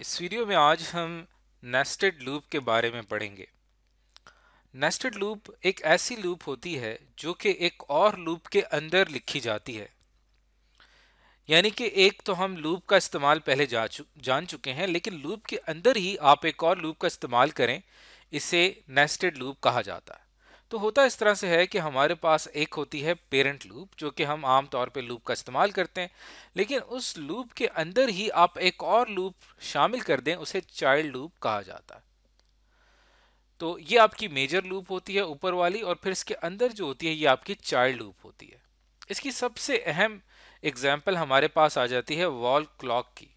इस वीडियो में आज हम नेस्टेड लूप के बारे में पढ़ेंगे नेस्टेड लूप एक ऐसी लूप होती है जो कि एक और लूप के अंदर लिखी जाती है यानी कि एक तो हम लूप का इस्तेमाल पहले जा चु, जान चुके हैं लेकिन लूप के अंदर ही आप एक और लूप का इस्तेमाल करें इसे नेस्टेड लूप कहा जाता है तो होता इस तरह से है कि हमारे पास एक होती है पेरेंट लूप जो कि हम आम तौर पे लूप का इस्तेमाल करते हैं लेकिन उस लूप के अंदर ही आप एक और लूप शामिल कर दें उसे चाइल्ड लूप कहा जाता है तो ये आपकी मेजर लूप होती है ऊपर वाली और फिर इसके अंदर जो होती है ये आपकी चाइल्ड लूप होती है इसकी सबसे अहम एग्जाम्पल हमारे पास आ जाती है वॉल क्लॉक की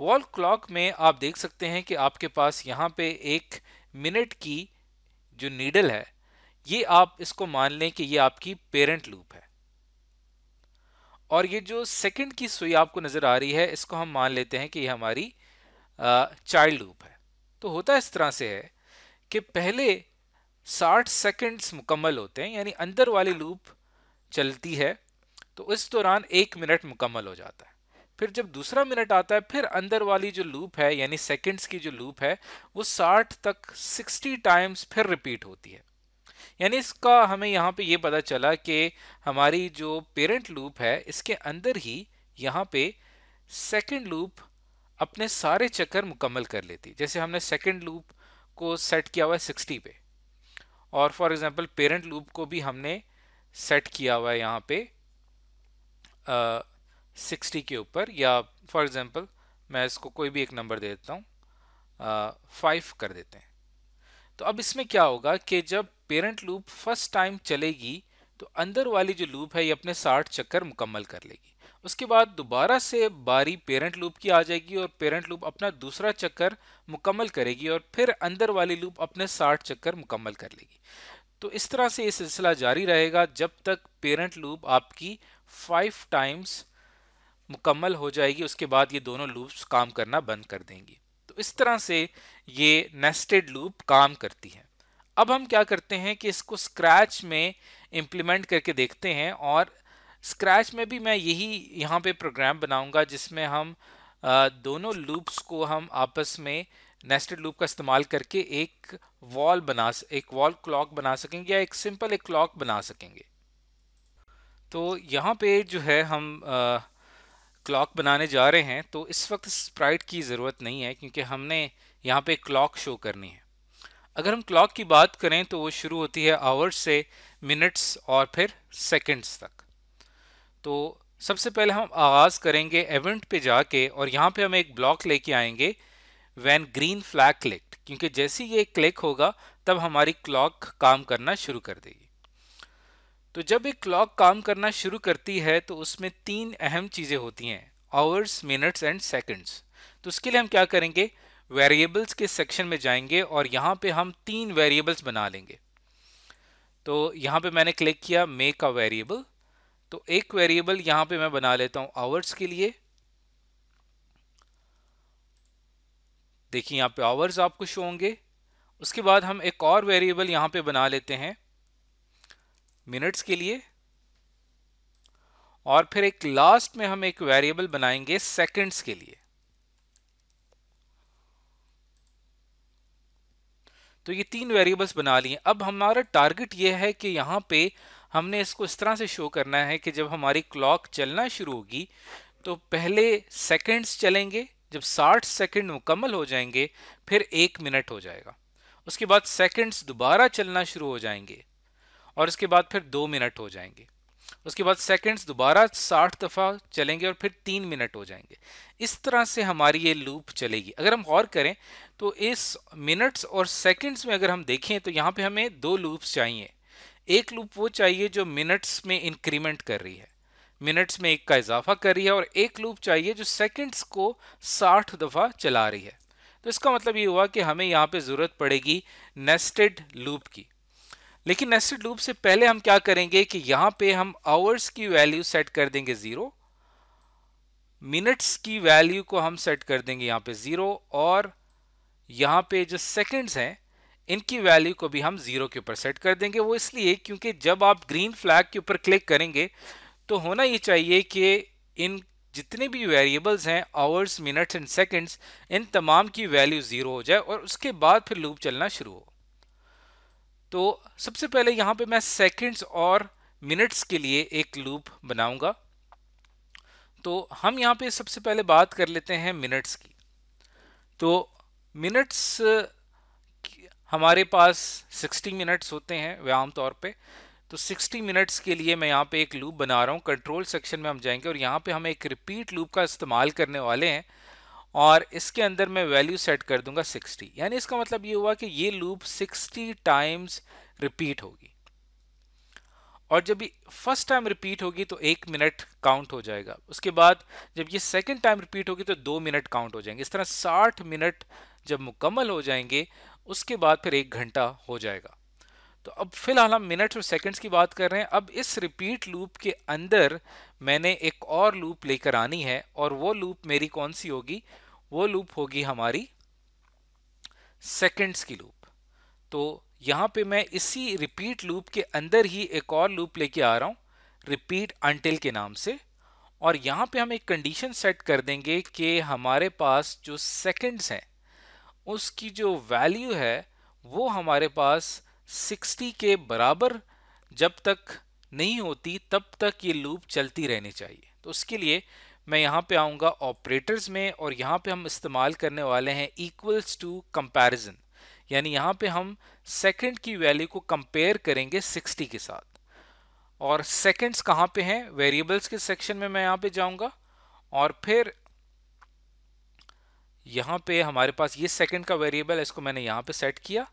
वॉल क्लॉक में आप देख सकते हैं कि आपके पास यहाँ पे एक मिनट की जो नीडल है ये आप इसको मान लें कि ये आपकी पेरेंट लूप है और ये जो सेकंड की सुई आपको नज़र आ रही है इसको हम मान लेते हैं कि ये हमारी चाइल्ड लूप है तो होता इस तरह से है कि पहले 60 सेकंड्स मुकम्मल होते हैं यानी अंदर वाली लूप चलती है तो इस दौरान एक मिनट मुकम्मल हो जाता है फिर जब दूसरा मिनट आता है फिर अंदर वाली जो लूप है यानी सेकंड्स की जो लूप है वो 60 तक 60 टाइम्स फिर रिपीट होती है यानी इसका हमें यहाँ पे ये पता चला कि हमारी जो पेरेंट लूप है इसके अंदर ही यहाँ पे सेकंड लूप अपने सारे चक्कर मुकम्मल कर लेती जैसे हमने सेकंड लूप को सेट किया हुआ है सिक्सटी पे और फॉर एग्जांपल पेरेंट लूप को भी हमने सेट किया हुआ है यहाँ पे सिक्सटी के ऊपर या फॉर एग्जांपल मैं इसको कोई भी एक नंबर दे देता हूँ फाइव कर देते हैं तो अब इसमें क्या होगा कि जब पेरेंट लूप फर्स्ट टाइम चलेगी तो अंदर वाली जो लूप है ये अपने साठ चक्कर मुकम्मल कर लेगी उसके बाद दोबारा से बारी पेरेंट लूप की आ जाएगी और पेरेंट लूप अपना दूसरा चक्कर मुकम्मल करेगी और फिर अंदर वाली लूप अपने साठ चक्कर मुकम्मल कर लेगी तो इस तरह से ये सिलसिला जारी रहेगा जब तक पेरेंट लूप आपकी फाइव टाइम्स मुकम्मल हो जाएगी उसके बाद ये दोनों लूप्स काम करना बंद कर देंगी तो इस तरह से ये नेस्टेड लूप काम करती है अब हम क्या करते हैं कि इसको स्क्रैच में इम्प्लीमेंट करके देखते हैं और स्क्रैच में भी मैं यही यहाँ पे प्रोग्राम बनाऊंगा जिसमें हम दोनों लूप्स को हम आपस में नेस्टेड लूप का इस्तेमाल करके एक वॉल बना एक वॉल क्लॉक बना सकेंगे या एक सिंपल एक क्लॉक बना सकेंगे तो यहाँ पे जो है हम क्लॉक बनाने जा रहे हैं तो इस वक्त स्प्राइट की ज़रूरत नहीं है क्योंकि हमने यहाँ पे क्लॉक शो करनी है अगर हम क्लॉक की बात करें तो वो शुरू होती है आवर्स से मिनट्स और फिर सेकंड्स तक तो सबसे पहले हम आगाज़ करेंगे इवेंट पे जाके और यहाँ पे हम एक ब्लॉक लेके आएंगे वैन ग्रीन फ्लैग क्लिक्ड क्योंकि जैसे ये क्लिक होगा तब हमारी क्लॉक काम करना शुरू कर देगी तो जब एक क्लॉक काम करना शुरू करती है तो उसमें तीन अहम चीज़ें होती हैं आवर्स मिनट्स एंड सेकेंड्स तो उसके लिए हम क्या करेंगे वेरिएबल्स के सेक्शन में जाएंगे और यहाँ पे हम तीन वेरिएबल्स बना लेंगे तो यहाँ पे मैंने क्लिक किया मेक अ वेरिएबल तो एक वेरिएबल यहाँ पे मैं बना लेता हूँ आवर्स के लिए देखिए यहाँ पे आवर्स आपको शो होंगे उसके बाद हम एक और वेरिएबल यहाँ पे बना लेते हैं मिनट्स के लिए और फिर एक लास्ट में हम एक वेरिएबल बनाएंगे सेकेंड्स के लिए तो ये तीन वेरिएबल्स बना लिए अब हमारा टारगेट ये है कि यहाँ पे हमने इसको इस तरह से शो करना है कि जब हमारी क्लॉक चलना शुरू होगी तो पहले सेकंड्स चलेंगे जब 60 सेकंड मुकम्मल हो जाएंगे फिर एक मिनट हो जाएगा उसके बाद सेकंड्स दोबारा चलना शुरू हो जाएंगे और उसके बाद फिर दो मिनट हो जाएंगे उसके बाद सेकंड्स दोबारा साठ दफ़ा चलेंगे और फिर तीन मिनट हो जाएंगे इस तरह से हमारी ये लूप चलेगी अगर हम गौर करें तो इस मिनट्स और सेकंड्स में अगर हम देखें तो यहाँ पे हमें दो लूप्स चाहिए एक लूप वो चाहिए जो मिनट्स में इंक्रीमेंट कर रही है मिनट्स में एक का इजाफा कर रही है और एक लूप चाहिए जो सेकेंड्स को साठ दफ़ा चला रही है तो इसका मतलब ये हुआ कि हमें यहाँ पे ज़रूरत पड़ेगी नेस्टेड लूप की लेकिन नेस्टेड लूप से पहले हम क्या करेंगे कि यहाँ पे हम आवर्स की वैल्यू सेट कर देंगे ज़ीरो मिनट्स की वैल्यू को हम सेट कर देंगे यहाँ पे ज़ीरो और यहाँ पे जो सेकंड्स हैं इनकी वैल्यू को भी हम ज़ीरो के ऊपर सेट कर देंगे वो इसलिए क्योंकि जब आप ग्रीन फ्लैग के ऊपर क्लिक करेंगे तो होना ये चाहिए कि इन जितने भी वेरिएबल्स हैं आवर्स मिनट्स एंड सेकंड्स इन तमाम की वैल्यू ज़ीरो हो जाए और उसके बाद फिर लूप चलना शुरू हो तो सबसे पहले यहां पे मैं सेकंड्स और मिनट्स के लिए एक लूप बनाऊंगा तो हम यहाँ पे सबसे पहले बात कर लेते हैं मिनट्स की तो मिनट्स हमारे पास 60 मिनट्स होते हैं वे आमतौर पे तो 60 मिनट्स के लिए मैं यहाँ पे एक लूप बना रहा हूँ कंट्रोल सेक्शन में हम जाएंगे और यहाँ पे हम एक रिपीट लूप का इस्तेमाल करने वाले हैं और इसके अंदर मैं वैल्यू सेट कर दूंगा 60 यानी इसका मतलब ये हुआ कि ये लूप 60 टाइम्स रिपीट होगी और जब ये फर्स्ट टाइम रिपीट होगी तो एक मिनट काउंट हो जाएगा उसके बाद जब ये सेकंड टाइम रिपीट होगी तो दो मिनट काउंट हो जाएंगे इस तरह 60 मिनट जब मुकम्मल हो जाएंगे उसके बाद फिर एक घंटा हो जाएगा तो अब फिलहाल हम मिनट्स और सेकंड्स की बात कर रहे हैं अब इस रिपीट लूप के अंदर मैंने एक और लूप लेकर आनी है और वो लूप मेरी कौन सी होगी वो लूप होगी हमारी सेकंड्स की लूप तो यहाँ पे मैं इसी रिपीट लूप के अंदर ही एक और लूप लेके आ रहा हूँ रिपीट अनटिल के नाम से और यहाँ पे हम एक कंडीशन सेट कर देंगे कि हमारे पास जो सेकंड्स हैं उसकी जो वैल्यू है वो हमारे पास 60 के बराबर जब तक नहीं होती तब तक ये लूप चलती रहनी चाहिए तो उसके लिए मैं यहाँ पे आऊँगा ऑपरेटर्स में और यहाँ पे हम इस्तेमाल करने वाले हैं इक्वल्स टू कंपैरिजन यानी यहाँ पे हम सेकंड की वैल्यू को कंपेयर करेंगे 60 के साथ और सेकंड्स कहाँ पे हैं वेरिएबल्स के सेक्शन में मैं यहाँ पे जाऊँगा और फिर यहाँ पे हमारे पास ये सेकंड का वेरिएबल है इसको मैंने यहाँ पर सेट किया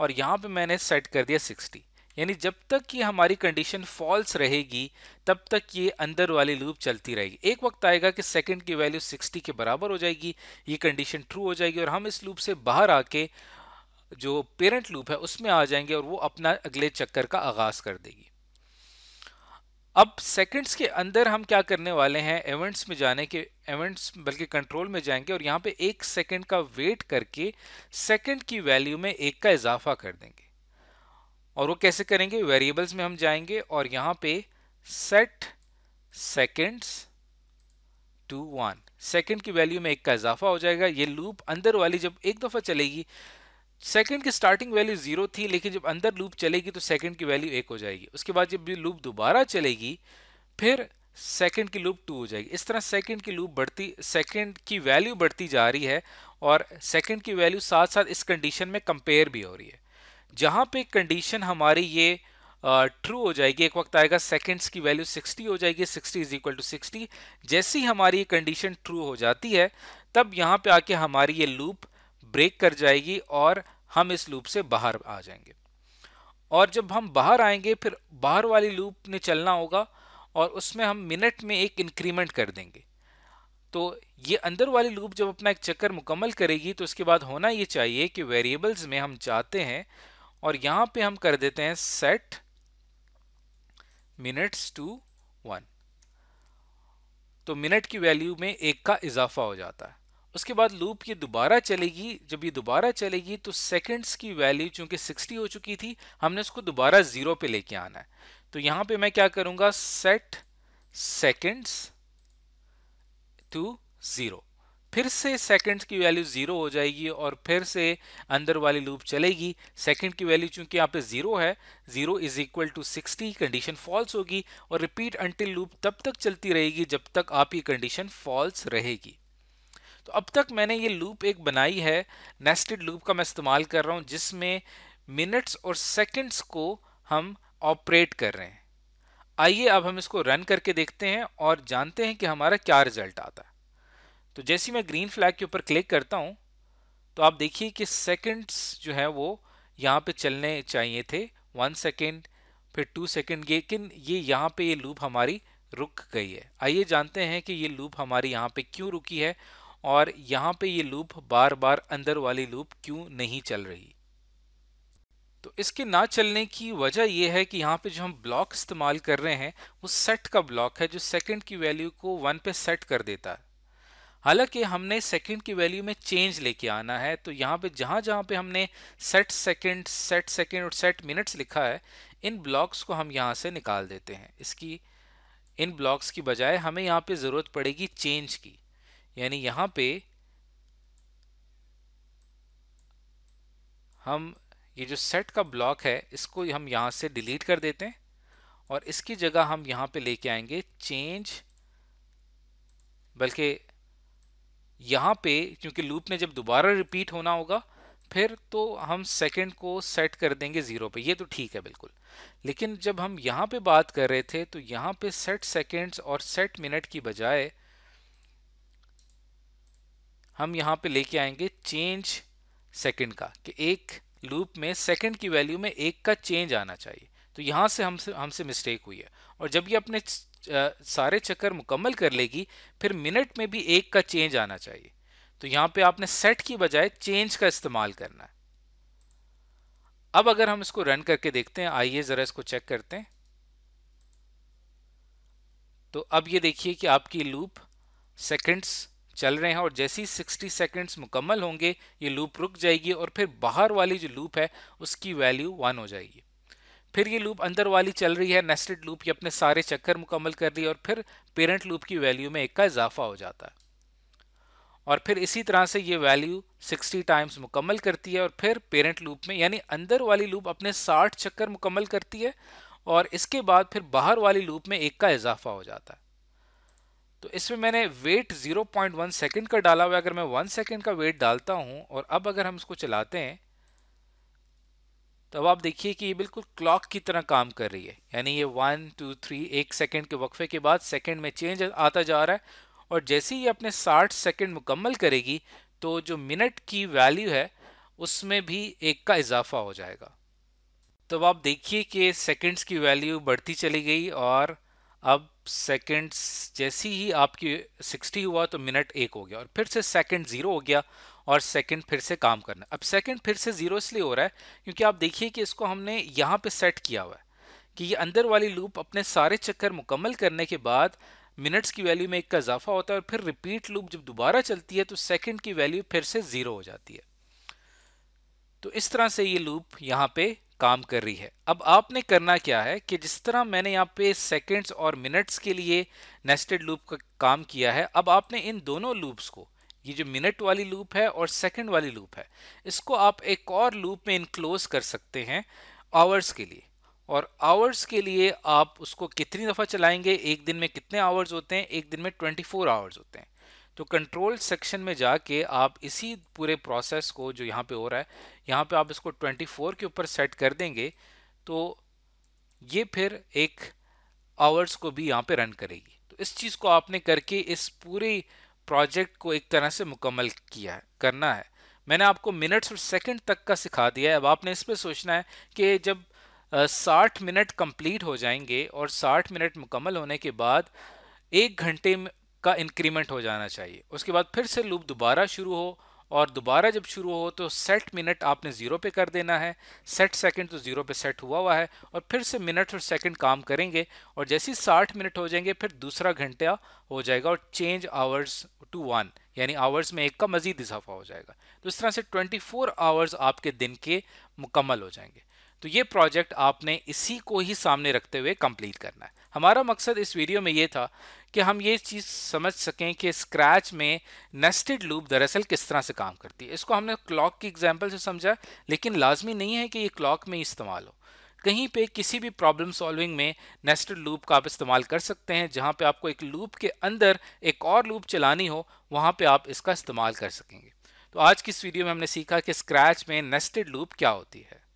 और यहाँ पर मैंने सेट कर दिया सिक्सटी यानी जब तक कि हमारी कंडीशन फॉल्स रहेगी तब तक ये अंदर वाली लूप चलती रहेगी एक वक्त आएगा कि सेकंड की वैल्यू 60 के बराबर हो जाएगी ये कंडीशन ट्रू हो जाएगी और हम इस लूप से बाहर आके जो पेरेंट लूप है उसमें आ जाएंगे और वो अपना अगले चक्कर का आगाज़ कर देगी अब सेकंड्स के अंदर हम क्या करने वाले हैं इवेंट्स में जाने के इवेंट्स बल्कि कंट्रोल में जाएंगे और यहाँ पे एक सेकंड का वेट करके सेकंड की वैल्यू में एक का इजाफा कर देंगे और वो कैसे करेंगे वेरिएबल्स में हम जाएंगे और यहाँ पे set seconds to one second की वैल्यू में एक का इजाफा हो जाएगा ये लूप अंदर वाली जब एक दफ़ा चलेगी सेकेंड की स्टार्टिंग वैल्यू जीरो थी लेकिन जब अंदर लूप चलेगी तो सेकेंड की वैल्यू एक हो जाएगी उसके बाद जब ये लूप दोबारा चलेगी फिर सेकेंड की लूप टू हो जाएगी इस तरह सेकेंड की लूप बढ़ती सेकेंड की वैल्यू बढ़ती जा रही है और सेकेंड की वैल्यू साथ साथ इस कंडीशन में कंपेयर भी हो रही है जहां पे कंडीशन हमारी ये ट्रू हो जाएगी एक वक्त आएगा सेकंड्स की वैल्यू 60 हो जाएगी 60 इज इक्वल टू 60 जैसी हमारी कंडीशन ट्रू हो जाती है तब यहाँ पे आके हमारी ये लूप ब्रेक कर जाएगी और हम इस लूप से बाहर आ जाएंगे और जब हम बाहर आएंगे फिर बाहर वाली लूप ने चलना होगा और उसमें हम मिनट में एक इंक्रीमेंट कर देंगे तो ये अंदर वाली लूप जब अपना एक चक्कर मुकम्मल करेगी तो उसके बाद होना ये चाहिए कि वेरिएबल्स में हम चाहते हैं और यहां पे हम कर देते हैं सेट मिनट्स टू वन तो मिनट की वैल्यू में एक का इजाफा हो जाता है उसके बाद लूप ये दोबारा चलेगी जब ये दोबारा चलेगी तो सेकंड्स की वैल्यू चूंकि 60 हो चुकी थी हमने उसको दोबारा जीरो पे लेके आना है तो यहां पे मैं क्या करूंगा सेट सेकंड्स टू जीरो फिर से सेकंड्स की वैल्यू ज़ीरो हो जाएगी और फिर से अंदर वाली लूप चलेगी सेकंड की वैल्यू चूंकि यहाँ पे ज़ीरो है zero is equal to sixty condition false होगी और रिपीट अंटिल लूप तब तक चलती रहेगी जब तक आपकी कंडीशन फॉल्स रहेगी तो अब तक मैंने ये लूप एक बनाई है नेस्टेड लूप का मैं इस्तेमाल कर रहा हूँ जिसमें मिनट्स और सेकेंड्स को हम ऑपरेट कर रहे हैं आइए अब हम इसको रन करके देखते हैं और जानते हैं कि हमारा क्या रिजल्ट आता है तो जैसे मैं ग्रीन फ्लैग के ऊपर क्लिक करता हूँ तो आप देखिए कि सेकंड्स जो है वो यहाँ पे चलने चाहिए थे वन सेकेंड फिर टू सेकेंड लेकिन ये यहाँ पे ये लूप हमारी रुक गई है आइए जानते हैं कि ये लूप हमारी यहाँ पे क्यों रुकी है और यहाँ पे ये लूप बार बार अंदर वाली लूप क्यों नहीं चल रही तो इसके ना चलने की वजह यह है कि यहाँ पे जो हम ब्लॉक इस्तेमाल कर रहे हैं वो सेट का ब्लॉक है जो सेकंड की वैल्यू को वन पे सेट कर देता है हालांकि हमने सेकंड की वैल्यू में चेंज लेके आना है तो यहाँ पे जहाँ जहाँ पे हमने सेट सेकंड सेट सेकंड और सेट मिनट्स लिखा है इन ब्लॉक्स को हम यहाँ से निकाल देते हैं इसकी इन ब्लॉक्स की बजाय हमें यहाँ पे ज़रूरत पड़ेगी चेंज की यानी यहाँ पे हम ये जो सेट का ब्लॉक है इसको हम यहाँ से डिलीट कर देते हैं और इसकी जगह हम यहाँ पे लेके आएंगे चेंज बल्कि यहाँ पे क्योंकि लूप में जब दोबारा रिपीट होना होगा फिर तो हम सेकंड को सेट कर देंगे ज़ीरो पे ये तो ठीक है बिल्कुल लेकिन जब हम यहाँ पे बात कर रहे थे तो यहाँ पे सेट सेकंड्स और सेट मिनट की बजाय हम यहाँ पे लेके आएंगे चेंज सेकंड का कि एक लूप में सेकंड की वैल्यू में एक का चेंज आना चाहिए तो यहाँ से हमसे हमसे मिस्टेक हुई है और जब ये अपने सारे चक्कर मुकम्मल कर लेगी फिर मिनट में भी एक का चेंज आना चाहिए तो यहाँ पे आपने सेट की बजाय चेंज का इस्तेमाल करना है अब अगर हम इसको रन करके देखते हैं आइए ज़रा इसको चेक करते हैं तो अब ये देखिए कि आपकी लूप सेकंड्स चल रहे हैं और जैसे ही 60 सेकंड्स मुकम्मल होंगे ये लूप रुक जाएगी और फिर बाहर वाली जो लूप है उसकी वैल्यू वन हो जाएगी फिर ये लूप अंदर वाली चल रही है नेस्टेड लूप ये अपने सारे चक्कर मुकम्मल कर रही है और फिर पेरेंट लूप की वैल्यू में एक का इजाफा हो जाता है और फिर इसी तरह से ये वैल्यू 60 टाइम्स मुकम्मल करती है और फिर पेरेंट लूप में यानी अंदर वाली लूप अपने 60 चक्कर मुकम्मल करती है और इसके बाद फिर बाहर वाली लूप में एक का इजाफा हो जाता है तो इसमें मैंने वेट 0.1 सेकंड का डाला हुआ है अगर मैं 1 सेकंड का वेट डालता हूँ और अब अगर हम इसको चलाते हैं तो अब आप देखिए कि ये बिल्कुल क्लॉक की तरह काम कर रही है यानी ये वन टू थ्री एक सेकंड के वक्फे के बाद सेकंड में चेंज आता जा रहा है और जैसे ही अपने 60 सेकंड मुकम्मल करेगी तो जो मिनट की वैल्यू है उसमें भी एक का इजाफा हो जाएगा तो अब आप देखिए कि सेकंड्स की वैल्यू बढ़ती चली गई और अब सेकेंड्स जैसी ही आपकी सिक्सटी हुआ तो मिनट एक हो गया और फिर से सेकेंड ज़ीरो हो गया और सेकंड फिर से काम करना अब सेकंड फिर से ज़ीरो इसलिए हो रहा है क्योंकि आप देखिए कि इसको हमने यहाँ पे सेट किया हुआ है कि ये अंदर वाली लूप अपने सारे चक्कर मुकम्मल करने के बाद मिनट्स की वैल्यू में एक का इजाफा होता है और फिर रिपीट लूप जब दोबारा चलती है तो सेकेंड की वैल्यू फिर से ज़ीरो हो जाती है तो इस तरह से ये लूप यहाँ पे काम कर रही है अब आपने करना क्या है कि जिस तरह मैंने यहाँ पे सेकेंड्स और मिनट्स के लिए नेस्टेड लूप का काम किया है अब आपने इन दोनों लूप्स को ये जो मिनट वाली लूप है और सेकंड वाली लूप है इसको आप एक और लूप में इनक्लोज कर सकते हैं आवर्स के लिए और आवर्स के लिए आप उसको कितनी दफ़ा चलाएंगे एक दिन में कितने आवर्स होते हैं एक दिन में 24 आवर्स होते हैं तो कंट्रोल सेक्शन में जाके आप इसी पूरे प्रोसेस को जो यहाँ पे हो रहा है यहाँ पे आप इसको 24 के ऊपर सेट कर देंगे तो ये फिर एक आवर्स को भी यहाँ पे रन करेगी तो इस चीज़ को आपने करके इस पूरी प्रोजेक्ट को एक तरह से मुकम्मल किया है करना है मैंने आपको मिनट्स और सेकंड तक का सिखा दिया है अब आपने इस पर सोचना है कि जब साठ मिनट कंप्लीट हो जाएंगे और साठ मिनट मुकम्मल होने के बाद एक घंटे का इंक्रीमेंट हो जाना चाहिए उसके बाद फिर से लूप दोबारा शुरू हो और दोबारा जब शुरू हो तो सेट मिनट आपने ज़ीरो पे कर देना है सेट सेकंड तो ज़ीरो पे सेट हुआ हुआ है और फिर से मिनट और सेकंड काम करेंगे और जैसे ही साठ मिनट हो जाएंगे फिर दूसरा घंटा हो जाएगा और चेंज आवर्स टू वन यानी आवर्स में एक का मजीद इजाफा हो जाएगा तो इस तरह से ट्वेंटी फोर आवर्स आपके दिन के मुकम्मल हो जाएंगे तो ये प्रोजेक्ट आपने इसी को ही सामने रखते हुए कंप्लीट करना है हमारा मकसद इस वीडियो में ये था कि हम ये चीज़ समझ सकें कि स्क्रैच में नेस्टेड लूप दरअसल किस तरह से काम करती है इसको हमने क्लॉक की एग्जाम्पल से समझा लेकिन लाजमी नहीं है कि ये क्लॉक में इस्तेमाल हो कहीं पे किसी भी प्रॉब्लम सॉल्विंग में नेस्टेड लूप का आप इस्तेमाल कर सकते हैं जहाँ पे आपको एक लूप के अंदर एक और लूप चलानी हो वहाँ पे आप इसका इस्तेमाल कर सकेंगे तो आज की इस वीडियो में हमने सीखा कि स्क्रैच में नेस्टेड लूप क्या होती है